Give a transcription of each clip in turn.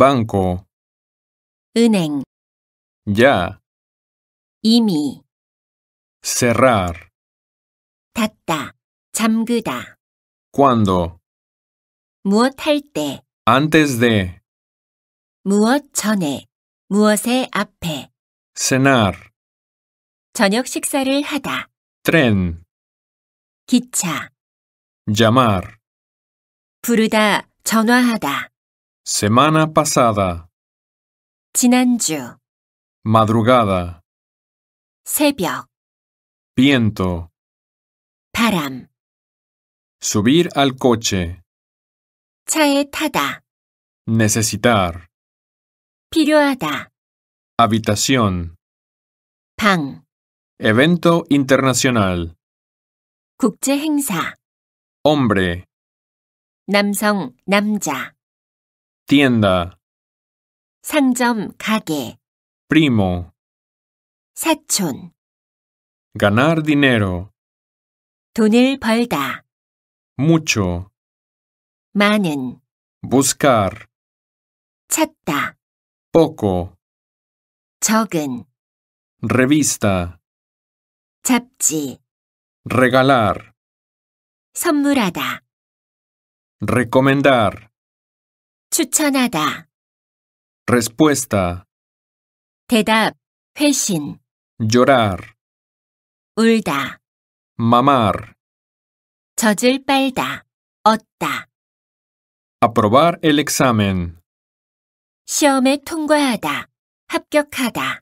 banco, 은행, ya, 이미, cerrar, 닫다, 잠그다, cuando, 무엇 할 때, antes de, 무엇 전에, 무엇의 앞에, cenar, 저녁 식사를 하다, tren, 기차, llamar. 부르다, 전화하다. Semana pasada. 지난주, Madrugada. 새벽, Viento. Param. Subir al coche. 차에 Necesitar. 필요하다, Habitación. 방, Evento internacional. 국제 Hombre. 남성, 남자, tienda, 상점, 가게, primo, 사촌, ganar dinero, 돈을 벌다, mucho, 많은, buscar, 찾다, poco, 적은, revista, 잡지, regalar, 선물하다. recomendar. Respuesta. 대답, 회신. Llorar. 울다. Mamar. Aprobar el examen. 시험에 통과하다, 합격하다.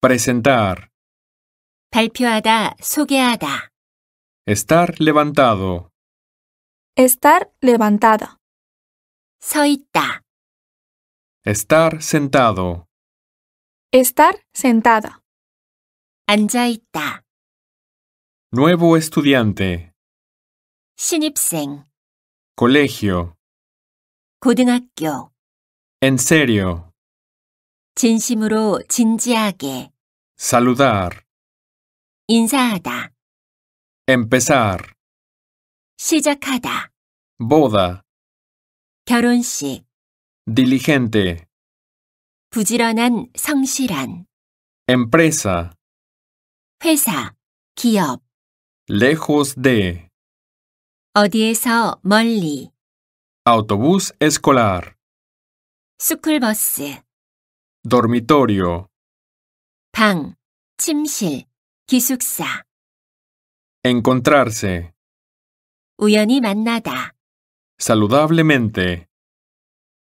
Presentar. 발표하다, 소개하다. Estar levantado. Estar levantado. Soita. Estar sentado. Estar sentada. Anjaita. Nuevo estudiante. 신입생. Colegio. 고등학교. En serio. 진심으로 진지하게. Saludar. 인사하다. Empezar. 시작하다. Boda. 결혼식 diligente, 부지런한 성실한 empresa, 회사 기업 lejos de, 어디에서 멀리 autobús escolar, 스쿨버스 dormitorio, 방 침실 기숙사 encontrarse. 우연히 만나다 saludablemente,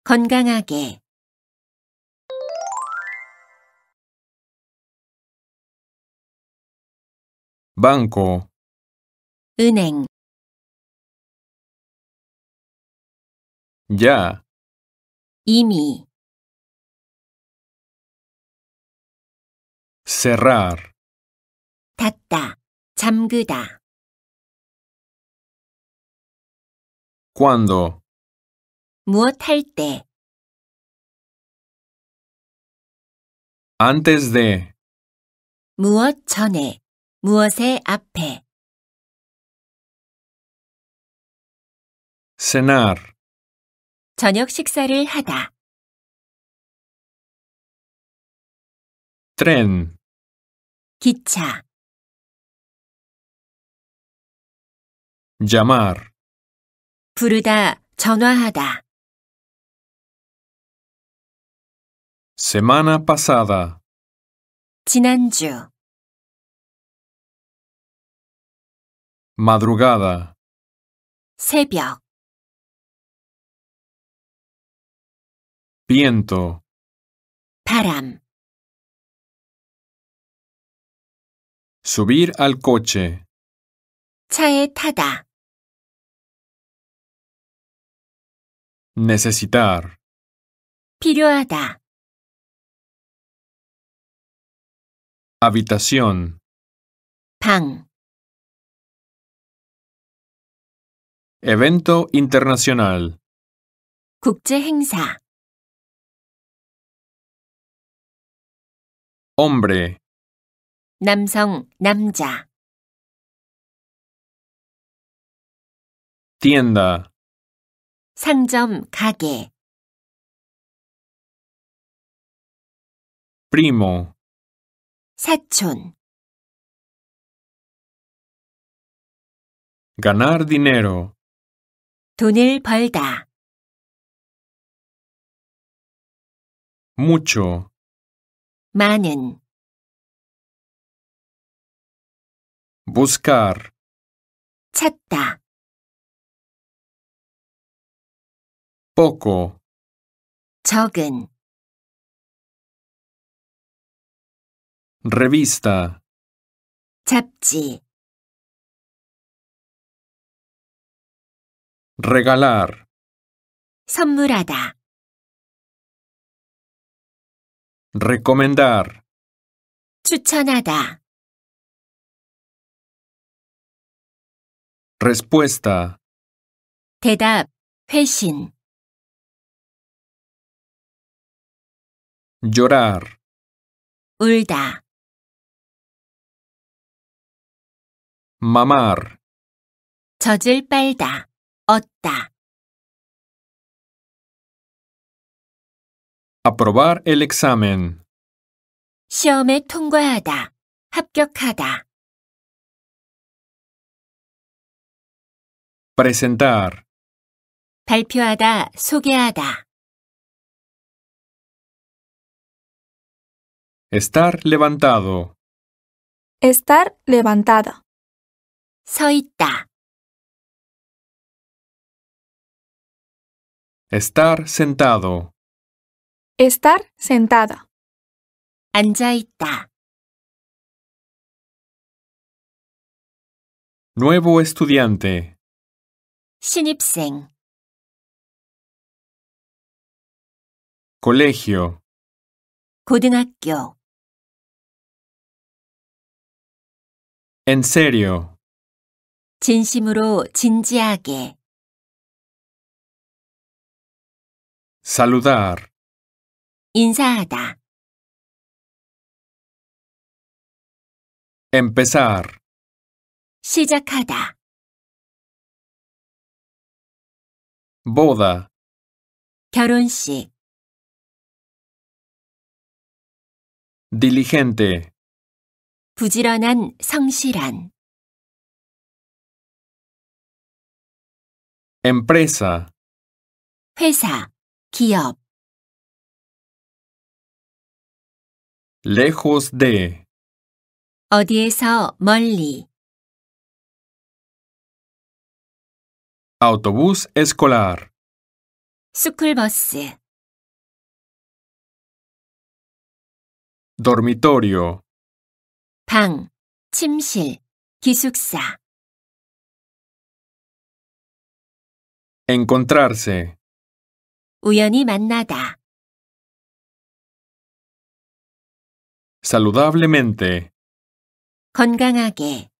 건강하게, banco, 은행, ya, 이미, cerrar. 닫다, 잠그다. Cuando. 무엇 할 때. Antes de. 무엇 전에. 무엇의 앞에. Cenar. 저녁 식사를 하다. Tren. 기차. Llamar. 부르다, 전화하다. Semana pasada. 지난주, Madrugada. 새벽, Viento. 바람, Subir al coche. 차에 타다. necesitar 필요하다 habitación Pan evento internacional 국제 hombre 남성 남자 tienda 상점 가게 primo, 사촌 ganar dinero, 돈을 벌다 mucho, 많은 buscar. 찾다 poco. Token. Revista. Tapti. Regalar. Somnurada. Recomendar. Recomendar. Respuesta. 대답, 회신. llorar, 울다, mamar, 젖을 빨다, 얻다, aprobar el examen, 시험에 통과하다, 합격하다, presentar. 발표하다, 소개하다. Estar levantado. Estar levantado. soita, Estar sentado. Estar sentada. anjaita, Nuevo estudiante. 신입생. Colegio. 고등학교. En serio. En serio. En Saludar. Saludar. Empezar. Empezar. Boda. Boda. Diligente. Fujironan Sanchiran, Empresa, pesa Kiop, Lejos de Odiesa, Molly, Autobús Escolar, Sculbus, Dormitorio. 방, 침실, 기숙사. Encontrarse. 우연히 만나다. Saludablemente. 건강하게.